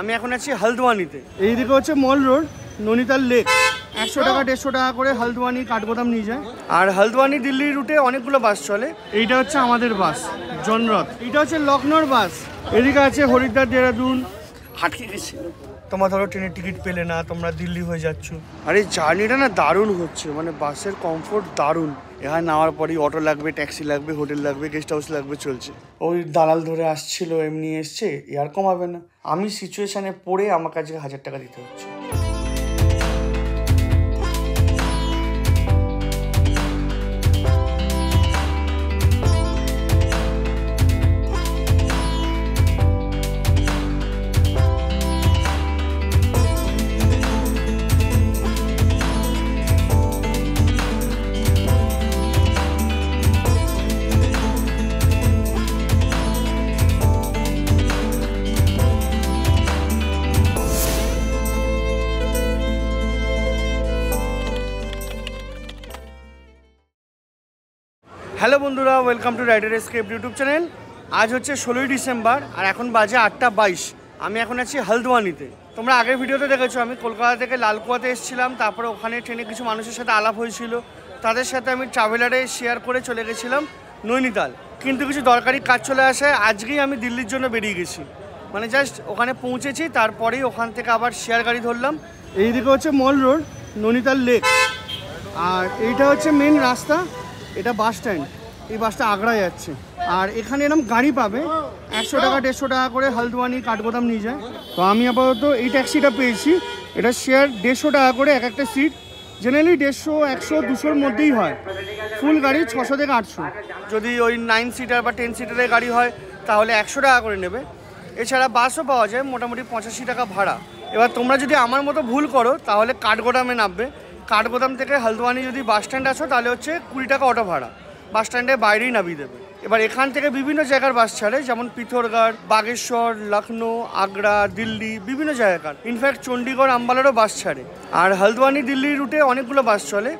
আমি এখন আছি এই এইদিকে হচ্ছে মল রোড ননিতাল লেক একশো টাকা দেড়শো টাকা করে হালদওয়ানি কাঠগোদাম নিয়ে যায় আর হালদওয়ানি দিল্লি রুটে অনেকগুলো বাস চলে এইটা হচ্ছে আমাদের বাস জনরথ এটা হচ্ছে লখনৌর বাস এদিকে আছে হরিদ্বার দেরাদুন হাটকে গেছে তোমরা ধরো ট্রেনের টিকিট পেলে না তোমরা দিল্লি হয়ে যাচ্ছ আর এই জার্নিটা না দারুণ হচ্ছে মানে বাসের কমফোর্ট দারুণ এখানে নামার পরই অটো লাগবে ট্যাক্সি লাগবে হোটেল লাগবে গেস্ট হাউস লাগবে চলছে ওই দালাল ধরে আসছিল এমনি এসছে এর কমাবে না আমি সিচুয়েশানে পড়ে আমার কাছে হাজার টাকা দিতে হচ্ছে হ্যালো বন্ধুরা welcome to Rider Script YouTube channel আজ হচ্ছে ষোলোই ডিসেম্বর আর এখন বাজে আটটা বাইশ আমি এখন আছি হালদোয়ানিতে তোমরা আগের ভিডিওতে দেখেছো আমি কলকাতা থেকে লালকুয়াতে এসেছিলাম তারপরে ওখানে ট্রেনে কিছু মানুষের সাথে আলাপ হয়েছিল তাদের সাথে আমি ট্রাভেলারে শেয়ার করে চলে গেছিলাম নৈনিতাল কিন্তু কিছু দরকারি কাজ চলে আসায় আজকেই আমি দিল্লির জন্য বেরিয়ে গেছি মানে জাস্ট ওখানে পৌঁছেছি তারপরেই ওখান থেকে আবার শেয়ার গাড়ি ধরলাম এইদিকে হচ্ছে মল রোড নৈনিতাল লেক আর এইটা হচ্ছে মেন রাস্তা এটা বাস স্ট্যান্ড এই বাসটা আগড়া যাচ্ছে আর এখানে এরকম গাড়ি পাবে একশো টাকা দেড়শো টাকা করে হালদুয়ানি কাঠগোদাম নিয়ে যায় তো আমি আপাতত এই ট্যাক্সিটা পেয়েছি এটা শেয়ার দেড়শো টাকা করে এক একটা সিট জেনারেলি দেড়শো একশো দুশোর মধ্যেই হয় ফুল গাড়ি ছশো থেকে আটশো যদি ওই নাইন সিটার বা টেন সিটারের গাড়ি হয় তাহলে একশো টাকা করে নেবে এছাড়া বাসও পাওয়া যায় মোটামুটি পঁচাশি টাকা ভাড়া এবার তোমরা যদি আমার মতো ভুল করো তাহলে কাঠগোদামে নামবে কাঠগোদাম থেকে হালদোয়ানি যদি বাস স্ট্যান্ড আসো তাহলে হচ্ছে কুড়ি টাকা অটো ভাড়া বাস স্ট্যান্ডে বাইরেই নামিয়ে দেবে এবার এখান থেকে বিভিন্ন জায়গার বাস ছাড়ে যেমন পিথরগড় বাগেশ্বর লখনৌ আগ্রা দিল্লি বিভিন্ন জায়গার ইনফ্যাক্ট চণ্ডীগড় আম্বালারও বাস ছাড়ে আর হালদোয়ানি দিল্লি রুটে অনেকগুলো বাস চলে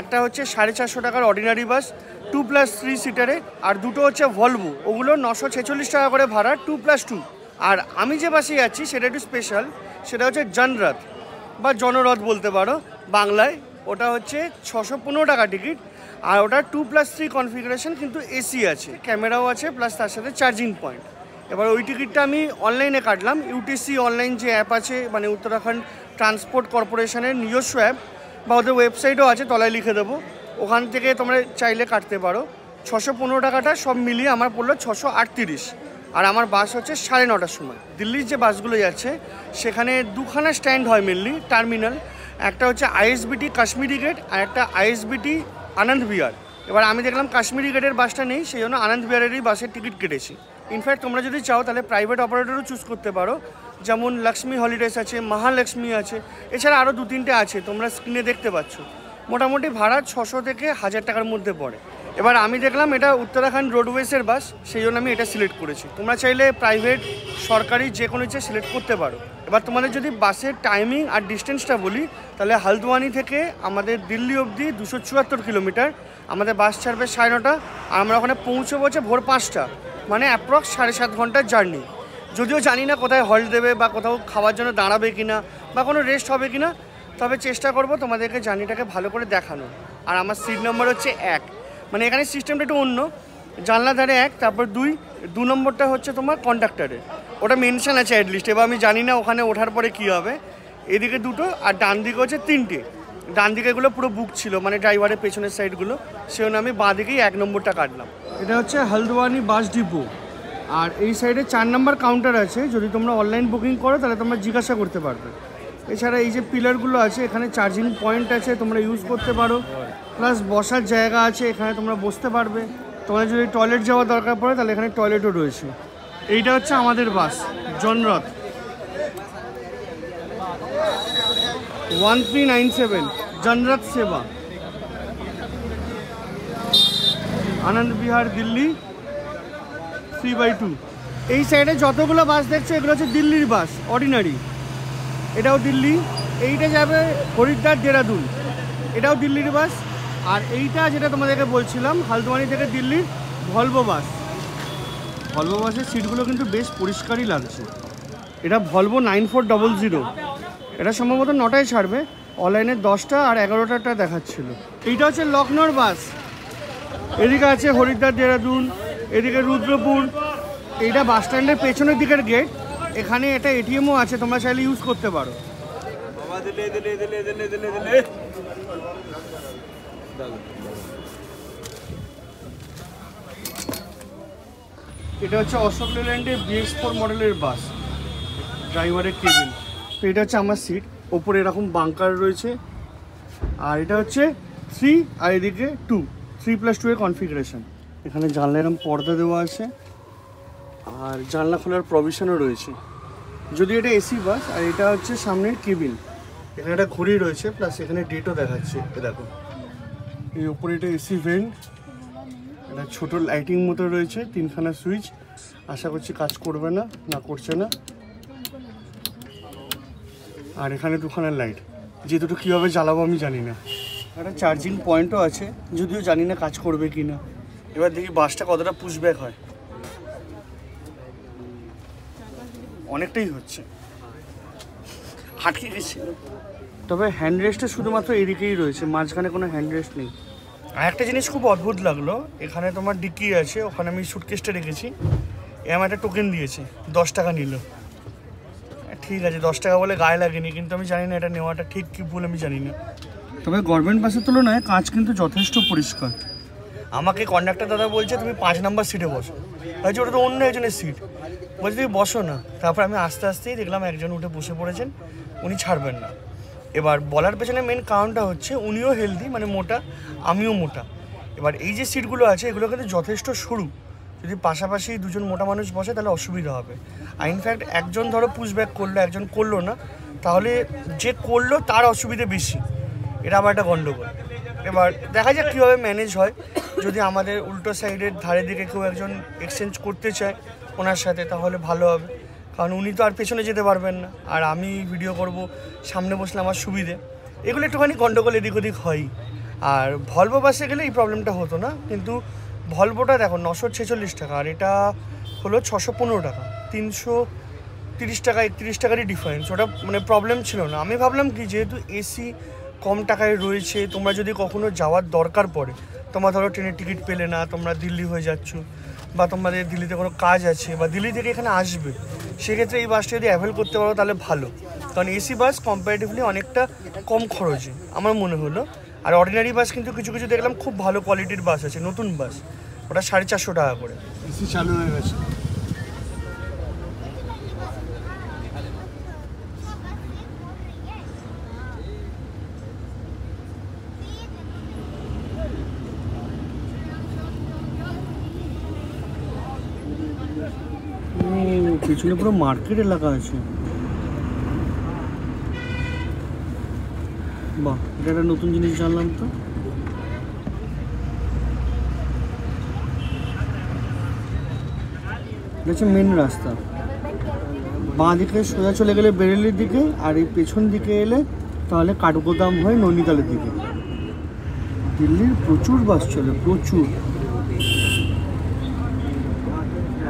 একটা হচ্ছে সাড়ে চারশো টাকার ordinary bus two plus three সিটারে আর দুটো হচ্ছে ভলভো ওগুলো নশো ছেচল্লিশ টাকা করে ভাড়া টু প্লাস টু আর আমি যে বাসে যাচ্ছি সেটা একটু স্পেশাল সেটা হচ্ছে জনরথ বা জনরথ বলতে পারো বাংলায় ওটা হচ্ছে ছশো পনেরো টাকা টিকিট আর ওটা টু প্লাস থ্রি কনফিগারেশন কিন্তু এসি আছে ক্যামেরাও আছে প্লাস তার সাথে চার্জিং পয়েন্ট এবার ওই টিকিটটা আমি অনলাইনে কাটলাম ইউটিসি অনলাইন যে অ্যাপ আছে মানে উত্তরাখণ্ড ট্রান্সপোর্ট কর্পোরেশনের নিজস্ব অ্যাপ বা ওদের ওয়েবসাইটও আছে তলায় লিখে দেবো ওখান থেকে তোমরা চাইলে কাটতে পারো ছশো পনেরো টাকাটা সব মিলিয়ে আমার পড়লো ছশো আটত্রিশ আর আমার বাস হচ্ছে সাড়ে নটার সময় দিল্লির যে বাসগুলো যাচ্ছে সেখানে দুখানা স্ট্যান্ড হয় মেনলি টার্মিনাল একটা হচ্ছে আইএসবিটি কাশ্মীরি গেট আর একটা আইএসবিটি আনন্দ বিহার এবার আমি দেখলাম কাশ্মীরি গেটের বাসটা নেই সেই জন্য আনন্দ বিহারেরই বাসের টিকিট কেটেছি ইনফ্যাক্ট তোমরা যদি চাও তাহলে প্রাইভেট অপারেটরও চুজ করতে পারো যেমন লক্ষ্মী হলিডেজ আছে মহালক্ষ্মী আছে এছাড়া আরও দু তিনটে আছে তোমরা স্ক্রিনে দেখতে পাচ্ছ মোটামুটি ভাড়া ছশো থেকে হাজার টাকার মধ্যে পড়ে এবার আমি দেখলাম এটা উত্তরাখণ্ড রোডওয়েজের বাস সেই জন্য আমি এটা সিলেক্ট করেছি তোমরা চাইলে প্রাইভেট সরকারি যে কোনো ইচ্ছে সিলেক্ট করতে পারো এবার তোমাদের যদি বাসের টাইমিং আর ডিস্টেন্সটা বলি তাহলে হালদুয়ানি থেকে আমাদের দিল্লি অবধি দুশো চুয়াত্তর কিলোমিটার আমাদের বাস ছাড়বে সাড়ে নটা আর আমরা ওখানে পৌঁছবো হচ্ছে ভোর পাঁচটা মানে অ্যাপ্রক্স সাড়ে সাত ঘন্টার জার্নি যদিও জানি না কোথায় হল্ট দেবে বা কোথাও খাওয়ার জন্য দাঁড়াবে কি না বা কোনো রেস্ট হবে কি না তবে চেষ্টা করব তোমাদেরকে জার্নিটাকে ভালো করে দেখানো আর আমার সিট নম্বর হচ্ছে এক মানে এখানে সিস্টেমটা একটু অন্য জানলা ধারে এক তারপর দুই দু নম্বরটা হচ্ছে তোমার কন্ডাক্টারে ওটা মেনশান আছে অ্যাটলিস্ট এবার আমি জানি না ওখানে ওঠার পরে কি হবে এদিকে দুটো আর ডান দিকে হচ্ছে তিনটে ডান দিকে এগুলো পুরো বুক ছিল মানে ড্রাইভারের পেছনের সাইডগুলো সেজন্য আমি বাঁ দিকেই এক নম্বরটা কাটলাম এটা হচ্ছে হালদোয়ানি বাস ডিপো আর এই সাইডে চার নম্বর কাউন্টার আছে যদি তোমরা অনলাইন বুকিং করো তাহলে তোমরা জিজ্ঞাসা করতে পারবে এছাড়া এই যে পিলারগুলো আছে এখানে চার্জিং পয়েন্ট আছে তোমরা ইউজ করতে পারো প্লাস বসার জায়গা আছে এখানে তোমরা বসতে পারবে তোমাদের যদি টয়লেট যাওয়ার দরকার পড়ে তাহলে এখানে টয়লেটও রয়েছে এইটা হচ্ছে আমাদের bus Janrath one three nine seven Janrath সেবা Anand Vihar Delhi three by two এই সাইডে যতগুলো বাস দেখছো এগুলো হচ্ছে দিল্লির বাস অর্ডিনারি এটাও দিল্লি এইটা যাবে হরিদ্বার দেরাদুন এটাও দিল্লির বাস আর এইটা যেটা তোমাদেরকে বলছিলাম হালদুয়ানি থেকে দিল্লির ভলভো বাস ভলভো বাসের সিটগুলো কিন্তু বেশ পরিষ্কারই লাগছে এটা Volvo nine four double zero এটা সম্ভবত নটায় ছাড়বে অনলাইনে দশটা আর এগারোটাটা দেখাচ্ছিল এইটা হচ্ছে লখনৌর বাস এদিকে আছে হরিদ্বার দেরাদুন এদিকে রুদ্রপুর এইটা বাস স্ট্যান্ডের পেছনের দিকের গেট এখানে এটা এটিএমও আছে তোমরা চাইলে ইউজ করতে পারো এটা হচ্ছে অশোক লেল্যান্ডের বিএস ফোর মডেলের বাস ড্রাইভারের কেবিন তো এটা হচ্ছে আমার সিট ওপরে এরকম বাঙ্কার রয়েছে আর এটা হচ্ছে থ্রি আর এদিকে টু থ্রি প্লাস টু এর কনফিগারেশন এখানে জানলা এরকম পর্দা দেওয়া আছে আর জানলা খোলার প্রভিশনও রয়েছে যদি এটা এসি বাস আর এটা হচ্ছে সামনের কেবিন এখানে একটা ঘড়ি রয়েছে প্লাস এখানে ডেটও দেখাচ্ছে দেখো এই ওপরে এটা এসি ভেন্ট এটা ছোটো লাইটিং মতো রয়েছে তিনখানা সুইচ আশা করছি কাজ করবে না না করছে না আর এখানে দুখানা লাইট যে দুটো কীভাবে জ্বালাবো আমি জানি না একটা চার্জিং পয়েন্টও আছে যদিও জানি না কাজ করবে কি না এবার দেখি বাসটা কতটা পুশব্যাক হয় অনেকটাই হচ্ছে হাটকে গেছে তবে হ্যান্ড রেস্টটা শুধুমাত্র এদিকেই রয়েছে মাঝখানে কোনো হ্যান্ড রেস্ট নেই আর একটা জিনিস খুব অদ্ভুত লাগলো এখানে তোমার ডিকি আছে ওখানে আমি সুটকেসটা রেখেছি এ আমার একটা টোকেন দিয়েছে দশ টাকা নিল ঠিক আছে দশ টাকা বলে গায়ে লাগেনি কিন্তু আমি জানি না এটা নেওয়াটা ঠিক কী ভুল আমি জানি না তবে গভর্নমেন্ট বাসের তুলনায় কাজ কিন্তু যথেষ্ট পরিষ্কার আমাকে কন্ডাক্টর দাদা বলছে তুমি পাঁচ নাম্বার সিটে বসো বলছি ওটা তো অন্য একজনের সিট বলছি তুমি বসো না তারপর আমি আস্তে আস্তেই দেখলাম একজন উঠে বসে পড়েছেন উনি ছাড়বেন না এবার বলার পেছনে মেন কারণটা হচ্ছে উনিও হেলদি মানে মোটা আমিও মোটা এবার এই যে সিটগুলো আছে এগুলো কিন্তু যথেষ্ট সরু যদি পাশাপাশি দুজন মোটা মানুষ বসে তাহলে অসুবিধা হবে আর ইনফ্যাক্ট একজন ধরো পুশব্যাক করলো একজন করলো না তাহলে যে করলো তার অসুবিধে বেশি এটা আবার একটা গণ্ডগোল এবার দেখা যাক কীভাবে ম্যানেজ হয় যদি আমাদের উল্টো সাইডের ধারে দিকে কেউ একজন এক্সচেঞ্জ করতে চায় ওনার সাথে তাহলে ভালো হবে কারণ উনি তো আর পেছনে যেতে পারবেন না আর আমি ভিডিও করব সামনে বসলে আমার সুবিধে এগুলো একটুখানি গণ্ডগোল এদিক ওদিক হয় আর ভলভো বাসে গেলে এই প্রবলেমটা হতো না কিন্তু ভলভোটা দেখো নশো ছেচল্লিশ টাকা আর এটা হলো ছশো পনেরো টাকা তিনশো তিরিশ টাকা একত্রিশ টাকারই ডিফারেন্স ওটা মানে প্রবলেম ছিল না আমি ভাবলাম কি যেহেতু এসি কম টাকায় রয়েছে তোমরা যদি কখনো যাওয়ার দরকার পড়ে তোমরা ধরো ট্রেনের টিকিট পেলে না তোমরা দিল্লি হয়ে যাচ্ছ বা তোমাদের দিল্লিতে কোনো কাজ আছে বা দিল্লি থেকে এখানে আসবে সেক্ষেত্রে এই বাসটা যদি অ্যাভেল করতে পারো তাহলে ভালো কারণ এসি বাস কম্পারেটিভলি অনেকটা কম খরচে আমার মনে হলো আর অর্ডিনারি বাস কিন্তু কিছু কিছু দেখলাম খুব ভালো কোয়ালিটির বাস আছে নতুন বাস ওটা সাড়ে চারশো টাকা করে এসি চালু হয়ে গেছে পিছনে পুরো মার্কেট এলাকা আছে বাহ এটা একটা নতুন জিনিস জানলাম তো হচ্ছে মেন রাস্তা বাঁ দিকে সোজা চলে গেলে বেরেলির দিকে আর এই পেছন দিকে এলে তাহলে কাঠগোদাম হয় নৈনিতালের দিকে দিল্লির প্রচুর বাস চলে প্রচুর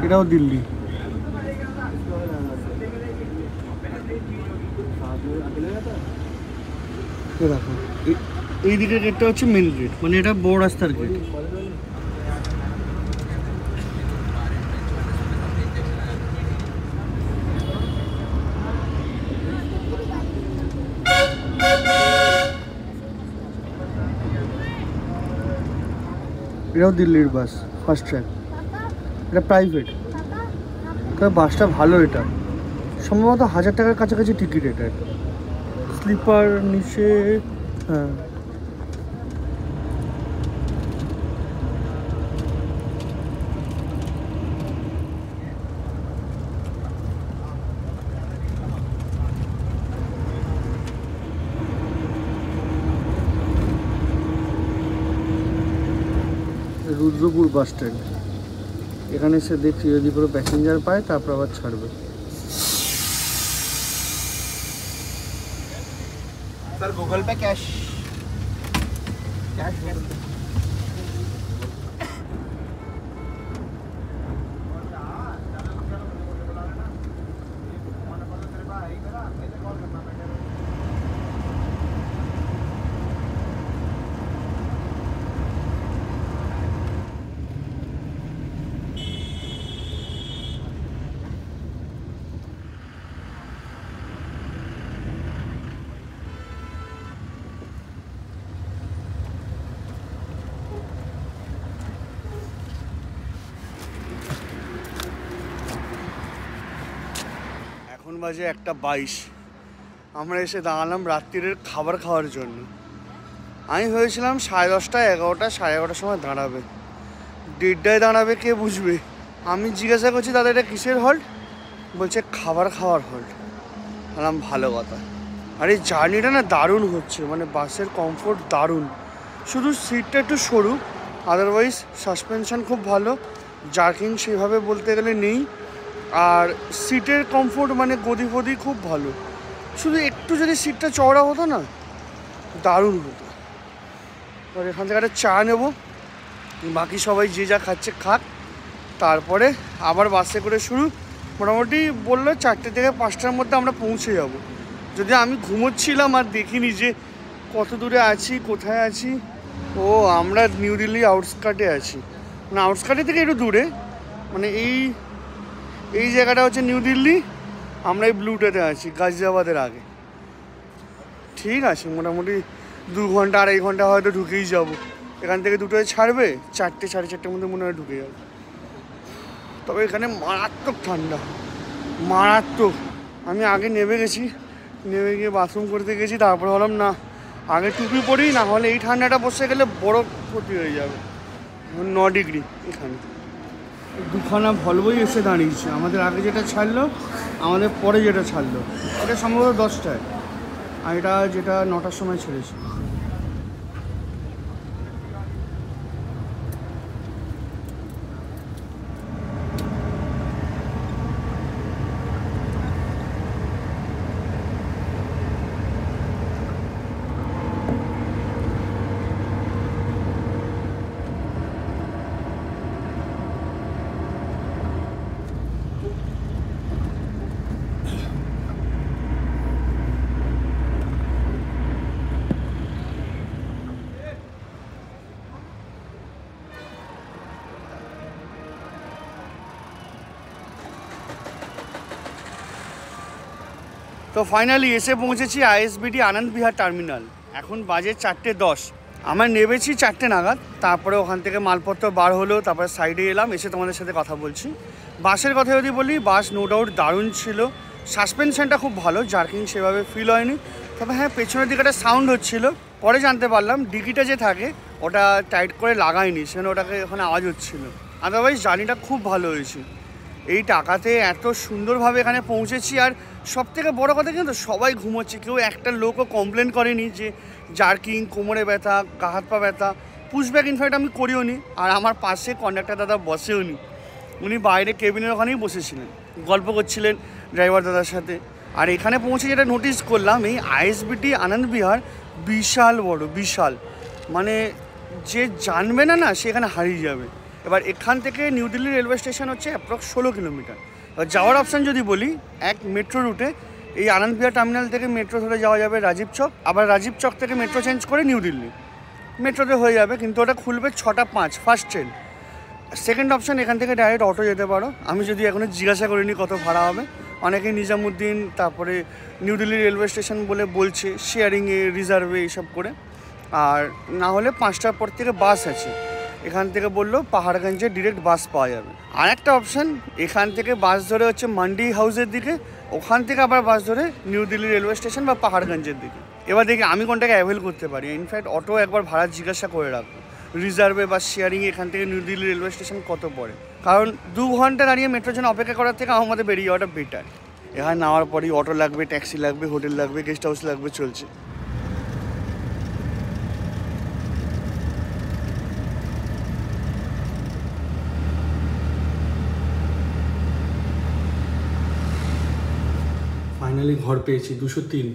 এটাও দিল্লি এ দেখো এই দিকের গেটটা হচ্ছে মেন গেট মানে এটা বড় রাস্তার গেট এটাও দিল্লির বাস ফার্স্ট ট্র্যাক এটা প্রাইভেট তবে বাসটা ভালো এটা সম্ভবত হাজার টাকার কাছাকাছি টিকিট এটা স্লিপার নিচে হ্যাঁ রুদ্রপুর বাস স্ট্যান্ড এখানে এসে দেখছি যদি কোনো প্যাসেঞ্জার পায় তারপর আবার ছাড়বে सर गूगल पे हाँ, तो कैश कैश करना पे বাজে একটা বাইশ আমরা এসে দাঁড়ালাম রাত্রির খাবার খাওয়ার জন্য আমি ভেবেছিলাম সাড়ে দশটা এগারোটা সাড়ে এগারোটার সময় দাঁড়াবে দেড়টায় দাঁড়াবে কে বুঝবে আমি জিজ্ঞাসা করছি দাদা এটা কিসের হল্ট বলছে খাবার খাওয়ার হল্ট বললাম ভালো কথা আর এই জার্নিটা না দারুণ হচ্ছে মানে বাসের কমফোর্ট দারুণ শুধু সিটটা একটু সরু আদারওয়াইজ সাসপেনশন খুব ভালো জার্কিং সেভাবে বলতে গেলে নেই আর সিটের কমফোর্ট মানে গদি ফদি খুব ভালো শুধু একটু যদি সিটটা চওড়া হতো না দারুণ হতো এবার এখান থেকে একটা চা নেবো বাকি সবাই যে যা খাচ্ছে খাক তারপরে আবার বাসে করে শুরু মোটামুটি বললো চারটে থেকে পাঁচটার মধ্যে আমরা পৌঁছে যাব। যদি আমি ঘুমোচ্ছিলাম আর দেখিনি যে কত দূরে আছি কোথায় আছি ও আমরা নিউ দিল্লি আউটস্কার্টে আছি মানে আউটস্কার্টে থেকে একটু দূরে মানে এই এই জায়গাটা হচ্ছে নিউ দিল্লি আমরা এই ব্লুটাতে আছি গাজিয়াবাদের আগে ঠিক আছে মোটামুটি দু ঘন্টা আড়াই ঘন্টা হয়তো ঢুকেই যাব এখান থেকে দুটোয় ছাড়বে চারটে সাড়ে চারটের মধ্যে মনে হয় ঢুকে যাবে তবে এখানে মারাত্মক ঠান্ডা মারাত্মক আমি আগে নেমে গেছি নেমে গিয়ে বাথরুম করতে গেছি তারপরে হলাম না আগে টুপি পরি না হলে এই ঠান্ডাটা বসে গেলে বড় ক্ষতি হয়ে যাবে ন ডিগ্রি এখানে দুখানা ভলবই এসে দাঁড়িয়েছে আমাদের আগে যেটা ছাড়লো আমাদের পরে যেটা ছাড়লো এটা সম্ভবত দশটায় আর এটা যেটা নটার সময় ছেড়েছে তো ফাইনালি এসে পৌঁছেছি আইএসবিটি আনন্দ বিহার টার্মিনাল এখন বাজে চারটে দশ আমার নেবেছি চারটে নাগাদ তারপরে ওখান থেকে মালপত্র বার হলো তারপরে সাইডে এলাম এসে তোমাদের সাথে কথা বলছি বাসের কথা যদি বলি বাস নো ডাউট দারুণ ছিল সাসপেনশনটা খুব ভালো জার্কিং সেভাবে ফিল হয়নি তবে হ্যাঁ পেছনের দিকে একটা সাউন্ড হচ্ছিলো পরে জানতে পারলাম ডিকিটা যে থাকে ওটা টাইট করে লাগায়নি সেখানে ওটাকে ওখানে আওয়াজ হচ্ছিলো আদারওয়াইজ জার্নিটা খুব ভালো হয়েছে এই টাকাতে এত সুন্দরভাবে এখানে পৌঁছেছি আর সব থেকে বড় কথা কিন্তু সবাই ঘুমোচ্ছে কেউ একটা লোকও কমপ্লেন করেনি যে জার্কিং কোমরে ব্যথা গা হাত পা ব্যথা পুষব্যাক ইনফ্যাক্ট আমি করিও নি আর আমার পাশে কন্ডাক্টার দাদা বসেও নি উনি বাইরে কেবিনের ওখানেই বসেছিলেন গল্প করছিলেন ড্রাইভার দাদার সাথে আর এখানে পৌঁছে যেটা নোটিস করলাম এই আইএসবিটি আনন্দ বিহার বিশাল বড় বিশাল মানে যে জানবে না না সেখানে হারিয়ে যাবে এবার এখান থেকে নিউ দিল্লি রেলওয়ে স্টেশন হচ্ছে অ্যাপ্রক্স ষোলো কিলোমিটার এবার যাওয়ার অপশান যদি বলি এক মেট্রো রুটে এই আনন্দবিহার টার্মিনাল থেকে মেট্রো ধরে যাওয়া যাবে রাজীব চক আবার রাজীব চক থেকে মেট্রো চেঞ্জ করে নিউ দিল্লি মেট্রোতে হয়ে যাবে কিন্তু ওটা খুলবে ছটা পাঁচ ফার্স্ট ট্রেন সেকেন্ড অপশান এখান থেকে ডাইরেক্ট অটো যেতে পারো আমি যদি এখনও জিজ্ঞাসা করিনি কত ভাড়া হবে অনেকে নিজামুদ্দিন তারপরে নিউ দিল্লি রেলওয়ে স্টেশন বলে বলছে শেয়ারিংয়ে রিজার্ভে এইসব করে আর না হলে পাঁচটার পর থেকে বাস আছে এখান থেকে বললো পাহাড়গঞ্জে ডিরেক্ট বাস পাওয়া যাবে আর একটা অপশান এখান থেকে বাস ধরে হচ্ছে মান্ডি হাউসের দিকে ওখান থেকে আবার বাস ধরে নিউ দিল্লি রেলওয়ে স্টেশন বা পাহাড়গঞ্জের দিকে এবার দেখি আমি কোনটাকে অ্যাভেল করতে পারি ইনফ্যাক্ট অটো একবার ভাড়া জিজ্ঞাসা করে রাখবো রিজার্ভে বা শেয়ারিংয়ে এখান থেকে নিউ দিল্লি রেলওয়ে স্টেশন কত পড়ে কারণ দু ঘন্টা দাঁড়িয়ে মেট্রোর জন্য অপেক্ষা করার থেকে আমাদের বেরিয়ে যাওয়াটা বেটার এখানে নেওয়ার পরেই অটো লাগবে ট্যাক্সি লাগবে হোটেল লাগবে গেস্ট হাউস লাগবে চলছে ফাইনালি ঘর পেয়েছি দুশো তিন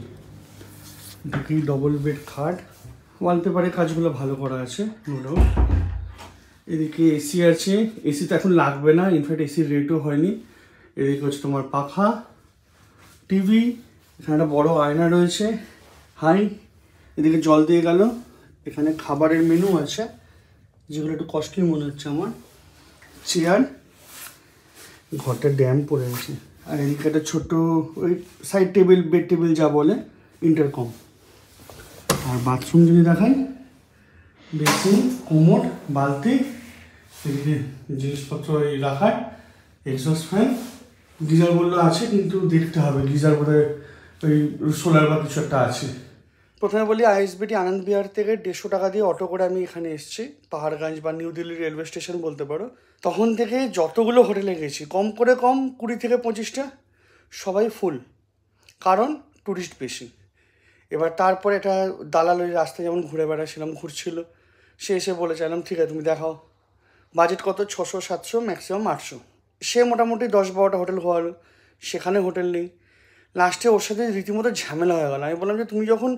দুটি ডবল বেড খাট ওয়ালপেপারে কাজগুলো ভালো করা আছে নো ডাউট এদিকে এসি আছে এসি তো এখন লাগবে না ইনফ্যাক্ট এসির রেটও হয়নি এদিকে হচ্ছে তোমার পাখা টিভি এখানে একটা বড় আয়না রয়েছে হাই এদিকে জল দিয়ে গেল এখানে খাবারের মেনু আছে যেগুলো একটু কস্টলি মনে হচ্ছে আমার চেয়ার ঘরটা ড্যাম পড়ে আছে আর এদিকে একটা ছোট ওই সাইড টেবিল বেড টেবিল যা বলে ইন্টারকম আর বাথরুম যদি দেখাই বেসিন কোমর বালতি এদিকে জিনিসপত্র এই রাখার এক্সস্ট ফ্যান গিজার বললে আছে কিন্তু দেখতে হবে গিজার বোধহয় ওই সোলার বা কিছু একটা আছে প্রথমে বলি আইএসবিটি আনন্দ বিহার থেকে দেড়শো টাকা দিয়ে অটো করে আমি এখানে এসেছি পাহাড়গঞ্জ বা নিউ দিল্লি রেলওয়ে স্টেশন বলতে পারো তখন থেকে যতগুলো হোটেলে গেছি কম করে কম কুড়ি থেকে পঁচিশটা সবাই ফুল কারণ ট্যুরিস্ট বেশি এবার তারপরে এটা দালাল ওই রাস্তায় যেমন ঘুরে বেড়াচ্ছিলাম ঘুরছিল সে এসে বলে চাইলাম ঠিক আছে তুমি দেখাও বাজেট কত ছশো সাতশো ম্যাক্সিমাম আটশো সে মোটামুটি দশ বারোটা হোটেল হওয়ালো সেখানে হোটেল নেই লাস্টে ওর সাথে রীতিমতো ঝামেলা হয়ে গেল আমি বললাম যে তুমি যখন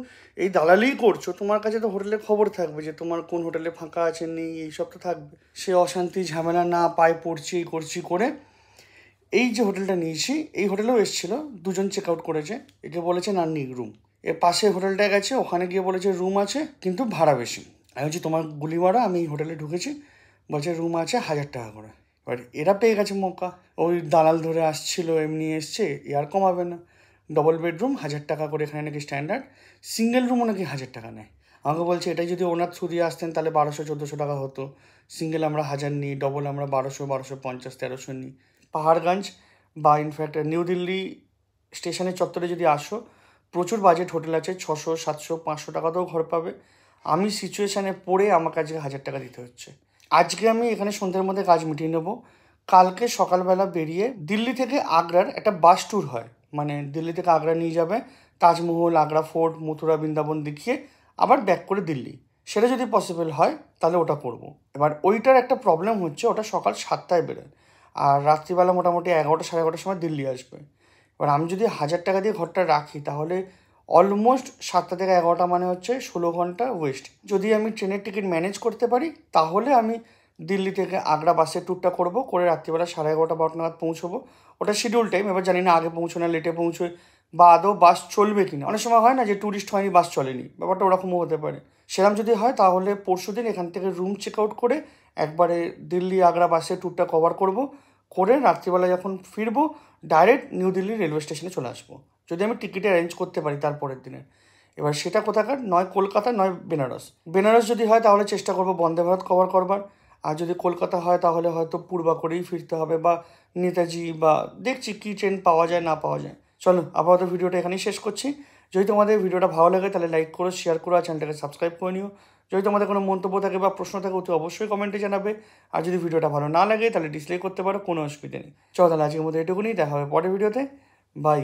এই দালালেই করছো তোমার কাছে তো হোটেলে খবর থাকবে যে তোমার কোন হোটেলে ফাঁকা আছে নেই এইসব তো থাকবে সে অশান্তি ঝামেলা না পায় পড়ছি এই করছি করে এই যে হোটেলটা নিয়েছি এই হোটেলেও এসেছিলো দুজন চেক আউট করেছে একে বলেছে নান্নি রুম এর পাশে হোটেলটা গেছে ওখানে গিয়ে বলেছে রুম আছে কিন্তু ভাড়া বেশি আমি বলছি তোমার গুলি মারা আমি হোটেলে ঢুকেছি বলছে রুম আছে হাজার টাকা করে এবার এরা পেয়ে গেছে মৌকা ওই দালাল ধরে আসছিল এমনি এসছে এ আর কমাবে না ডবল বেডরুম হাজার টাকা করে এখানে নাকি স্ট্যান্ডার্ড সিঙ্গেল রুমও নাকি হাজার টাকা নেয় আমাকে বলছে এটাই যদি ওনার থ্রু দিয়ে আসতেন তাহলে বারোশো চোদ্দোশো টাকা হতো সিঙ্গেল আমরা হাজার নিই ডবল আমরা বারোশো বারোশো পঞ্চাশ তেরোশো নিই পাহাড়গঞ্জ বা ইনফ্যাক্ট নিউ দিল্লি স্টেশনের চত্বরে যদি আসো প্রচুর বাজেট হোটেল আছে ছশো সাতশো পাঁচশো টাকাতেও ঘর পাবে আমি সিচুয়েশানে পড়ে আমাকে আজকে হাজার টাকা দিতে হচ্ছে আজকে আমি এখানে সন্ধ্যের মধ্যে কাজ মিটিয়ে নেবো কালকে সকালবেলা বেরিয়ে দিল্লি থেকে আগ্রার একটা বাস ট্যুর হয় মানে দিল্লি থেকে আগ্রা নিয়ে যাবে তাজমহল আগ্রা ফোর্ট মথুরা বৃন্দাবন দেখিয়ে আবার ব্যাক করে দিল্লি সেটা যদি পসিবল হয় তাহলে ওটা করব। এবার ওইটার একটা প্রবলেম হচ্ছে ওটা সকাল সাতটায় বেরোয় আর রাত্রিবেলা মোটামুটি এগারোটা সাড়ে এগারোটার সময় দিল্লি আসবে এবার আমি যদি হাজার টাকা দিয়ে ঘরটা রাখি তাহলে অলমোস্ট সাতটা থেকে এগারোটা মানে হচ্ছে ষোলো ঘন্টা ওয়েস্ট যদি আমি ট্রেনের টিকিট ম্যানেজ করতে পারি তাহলে আমি দিল্লি থেকে আগ্রা বাসের ট্যুরটা করব করে রাত্রিবেলা সাড়ে এগারোটা বারোটা নাগাদ পৌঁছবো ওটা শিডিউল টাইম এবার জানি না আগে পৌঁছো না লেটে পৌঁছোয় বা আদৌ বাস চলবে কি না অনেক সময় হয় না যে ট্যুরিস্ট হয়নি বাস চলেনি ব্যাপারটা ওরকমও হতে পারে সেরকম যদি হয় তাহলে পরশু দিন এখান থেকে রুম চেক আউট করে একবারে দিল্লি আগ্রা বাসে ট্যুরটা কভার করব করে রাত্রিবেলা যখন ফিরবো ডাইরেক্ট নিউ দিল্লি রেলওয়ে স্টেশনে চলে আসবো যদি আমি টিকিট অ্যারেঞ্জ করতে পারি তারপরের দিনে এবার সেটা কোথাকার নয় কলকাতা নয় বেনারস বেনারস যদি হয় তাহলে চেষ্টা করবো বন্দে ভারত কভার করবার আর যদি কলকাতা হয় তাহলে হয়তো পূর্বা করেই ফিরতে হবে বা নেতাজি বা দেখছি কী ট্রেন পাওয়া যায় না পাওয়া যায় চলো আপাতত ভিডিওটা এখানেই শেষ করছি যদি তোমাদের ভিডিওটা ভালো লাগে তাহলে লাইক করো শেয়ার করো আর চ্যানেলটাকে সাবস্ক্রাইব করে নিও যদি তোমাদের কোনো মন্তব্য থাকে বা প্রশ্ন থাকে অতি অবশ্যই কমেন্টে জানাবে আর যদি ভিডিওটা ভালো না লাগে তাহলে ডিসলাইক করতে পারো কোনো অসুবিধা নেই চলো তাহলে আজকের মধ্যে এটুকুনি দেখা হবে পরের ভিডিওতে বাই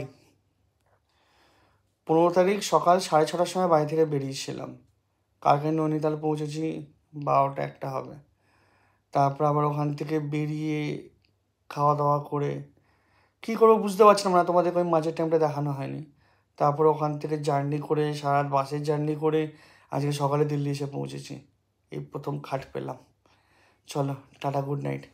পনেরো তারিখ সকাল সাড়ে ছটার সময় বাড়ি থেকে বেরিয়েছিলাম কালকে নৈনিতাল পৌঁছেছি বারোটা একটা হবে তারপর আবার ওখান থেকে বেরিয়ে খাওয়া দাওয়া করে কী করবো বুঝতে পারছিলাম না তোমাদেরকে ওই মাঝের টাইমটা দেখানো হয়নি তারপর ওখান থেকে জার্নি করে সারা বাসের জার্নি করে আজকে সকালে দিল্লি এসে পৌঁছেছি এই প্রথম খাট পেলাম চলো টাটা গুড নাইট